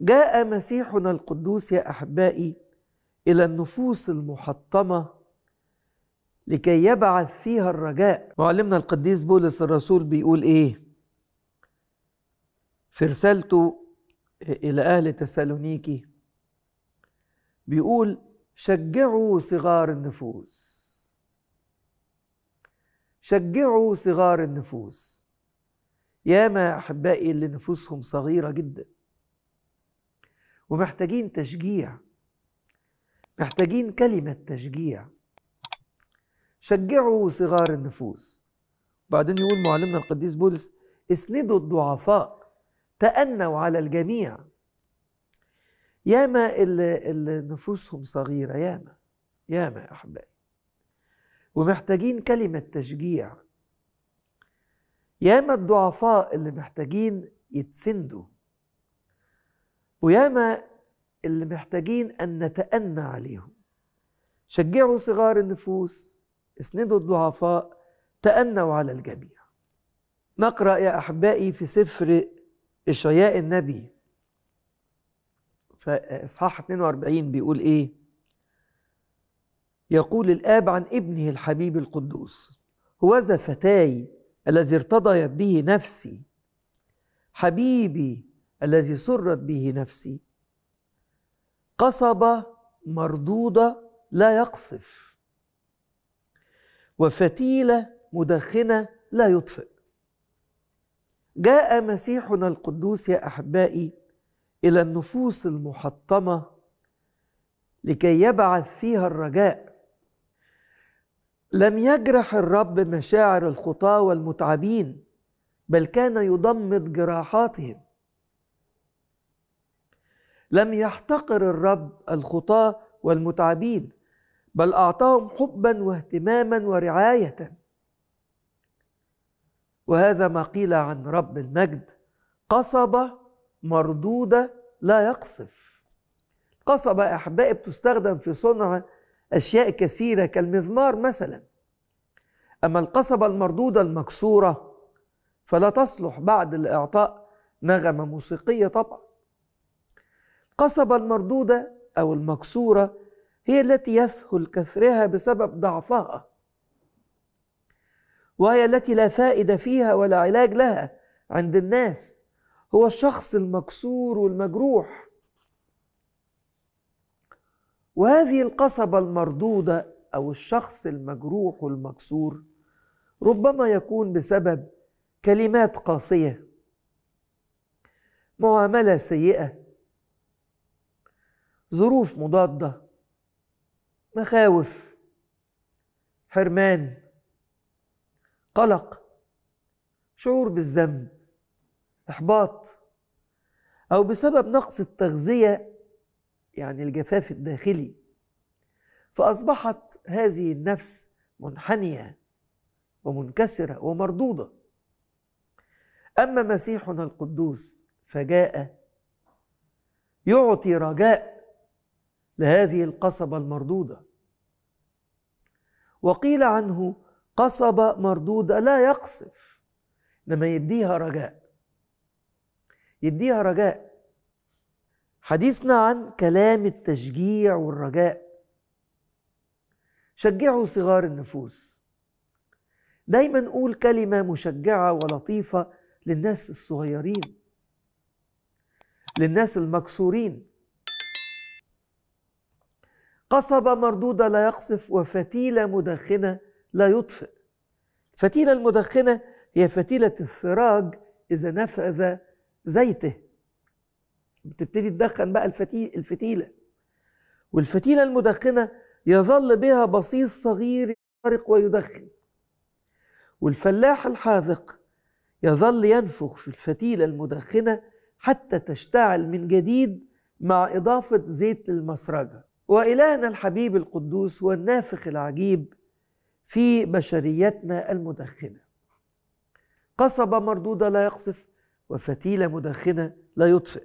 جاء مسيحنا القدوس يا احبائي الى النفوس المحطمه لكي يبعث فيها الرجاء معلمنا القديس بولس الرسول بيقول ايه في رسالته الى اهل تسالونيكي بيقول شجعوا صغار النفوس شجعوا صغار النفوس ياما احبائي اللي نفوسهم صغيره جدا ومحتاجين تشجيع محتاجين كلمة تشجيع شجعوا صغار النفوس بعدين يقول معلمنا القديس بولس اسندوا الضعفاء تأنوا على الجميع ياما اللي, اللي نفوسهم صغيرة ياما ياما يا أحبائي ومحتاجين كلمة تشجيع ياما الضعفاء اللي محتاجين يتسندوا وياما اللي محتاجين أن نتأنى عليهم شجعوا صغار النفوس اسندوا الضعفاء تأنوا على الجميع نقرأ يا أحبائي في سفر إشعياء النبي فإصحاح 42 بيقول إيه يقول الآب عن ابنه الحبيب القدوس هوذا فتاي الذي ارتضيت به نفسي حبيبي الذي سرت به نفسي قصبة مردودة لا يقصف وفتيلة مدخنة لا يطفئ جاء مسيحنا القدوس يا أحبائي إلى النفوس المحطمة لكي يبعث فيها الرجاء لم يجرح الرب مشاعر الخطاة والمتعبين بل كان يضمد جراحاتهم لم يحتقر الرب الخطاة والمتعبين بل أعطاهم حبا واهتماما ورعاية وهذا ما قيل عن رب المجد قصبة مردودة لا يقصف قصبة أحبائي بتستخدم في صنع أشياء كثيرة كالمذمار مثلا أما القصبة المردودة المكسورة فلا تصلح بعد الإعطاء نغمة موسيقية طبعا القصبة المردودة أو المكسورة هي التي يسهل كسرها بسبب ضعفها وهي التي لا فائدة فيها ولا علاج لها عند الناس هو الشخص المكسور والمجروح وهذه القصبة المردودة أو الشخص المجروح والمكسور ربما يكون بسبب كلمات قاسية معاملة سيئة ظروف مضاده مخاوف حرمان قلق شعور بالذنب احباط او بسبب نقص التغذيه يعني الجفاف الداخلي فاصبحت هذه النفس منحنيه ومنكسره ومردوده اما مسيحنا القدوس فجاء يعطي رجاء لهذه القصبة المردودة وقيل عنه قصبة مردودة لا يقصف إنما يديها رجاء يديها رجاء حديثنا عن كلام التشجيع والرجاء شجعوا صغار النفوس دايما قول كلمة مشجعة ولطيفة للناس الصغيرين للناس المكسورين قصبة مردودة لا يقصف وفتيلة مدخنة لا يطفئ الفتيلة المدخنة هي فتيلة الثراج إذا نفذ زيته بتبتدي تدخن بقى الفتيلة والفتيلة المدخنة يظل بها بصيص صغير يحرق ويدخن والفلاح الحاذق يظل ينفخ في الفتيلة المدخنة حتى تشتعل من جديد مع إضافة زيت للمسرجة وإلهنا الحبيب القدوس والنافخ العجيب في بشريتنا المدخنة قصبة مردودة لا يقصف وفتيلة مدخنة لا يطفئ